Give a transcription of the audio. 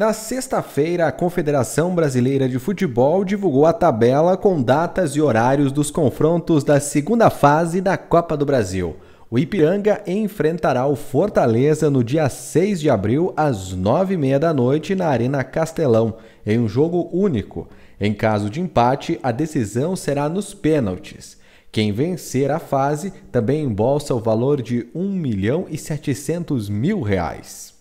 Na sexta-feira, a Confederação Brasileira de Futebol divulgou a tabela com datas e horários dos confrontos da segunda fase da Copa do Brasil. O Ipiranga enfrentará o Fortaleza no dia 6 de abril, às 9h30 da noite, na Arena Castelão, em um jogo único. Em caso de empate, a decisão será nos pênaltis. Quem vencer a fase também embolsa o valor de 1 milhão e 700 mil reais.